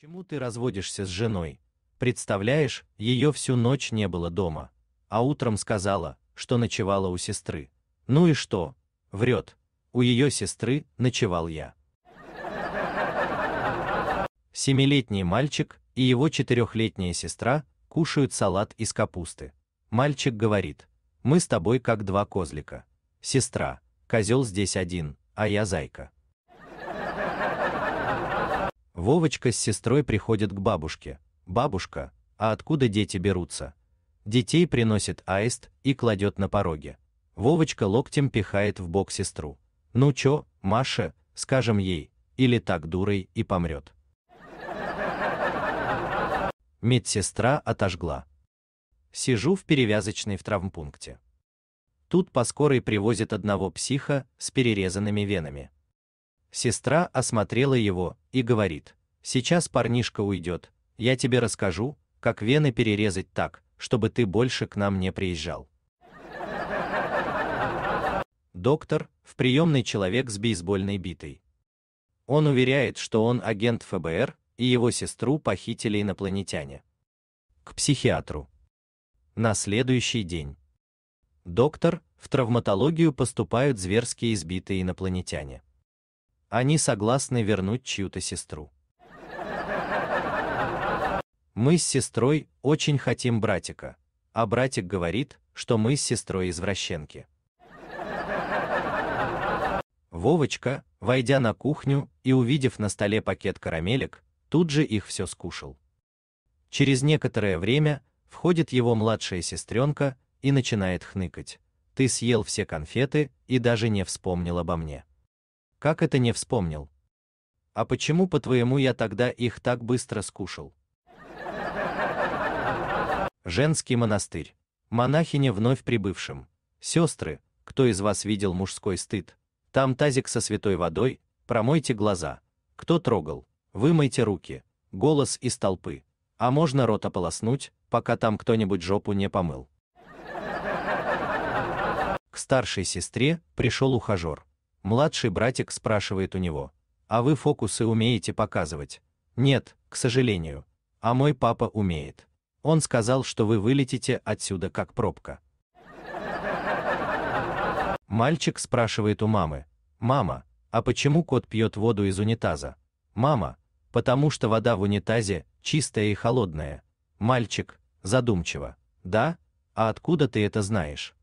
Почему ты разводишься с женой? Представляешь, ее всю ночь не было дома, а утром сказала, что ночевала у сестры. Ну и что? Врет. У ее сестры ночевал я. Семилетний мальчик и его четырехлетняя сестра кушают салат из капусты. Мальчик говорит, мы с тобой как два козлика. Сестра, козел здесь один, а я зайка. Вовочка с сестрой приходят к бабушке. Бабушка, а откуда дети берутся? Детей приносит аист и кладет на пороге. Вовочка локтем пихает в бок сестру. Ну чё, Маша, скажем ей, или так дурой и помрет. Медсестра отожгла. Сижу в перевязочной в травмпункте. Тут по скорой привозят одного психа с перерезанными венами. Сестра осмотрела его и говорит, «Сейчас парнишка уйдет, я тебе расскажу, как вены перерезать так, чтобы ты больше к нам не приезжал». Доктор, в приемный человек с бейсбольной битой. Он уверяет, что он агент ФБР, и его сестру похитили инопланетяне. К психиатру. На следующий день. Доктор, в травматологию поступают зверски избитые инопланетяне. Они согласны вернуть чью-то сестру. Мы с сестрой очень хотим братика, а братик говорит, что мы с сестрой извращенки. Вовочка, войдя на кухню и увидев на столе пакет карамелек, тут же их все скушал. Через некоторое время входит его младшая сестренка и начинает хныкать. Ты съел все конфеты и даже не вспомнил обо мне. Как это не вспомнил? А почему, по-твоему, я тогда их так быстро скушал? Женский монастырь. Монахиня вновь прибывшим. Сестры, кто из вас видел мужской стыд? Там тазик со святой водой, промойте глаза. Кто трогал? Вымойте руки. Голос из толпы. А можно рот ополоснуть, пока там кто-нибудь жопу не помыл. К старшей сестре пришел ухажер. Младший братик спрашивает у него, «А вы фокусы умеете показывать?» «Нет, к сожалению. А мой папа умеет. Он сказал, что вы вылетите отсюда как пробка». Мальчик спрашивает у мамы, «Мама, а почему кот пьет воду из унитаза?» «Мама, потому что вода в унитазе чистая и холодная». Мальчик, задумчиво, «Да? А откуда ты это знаешь?»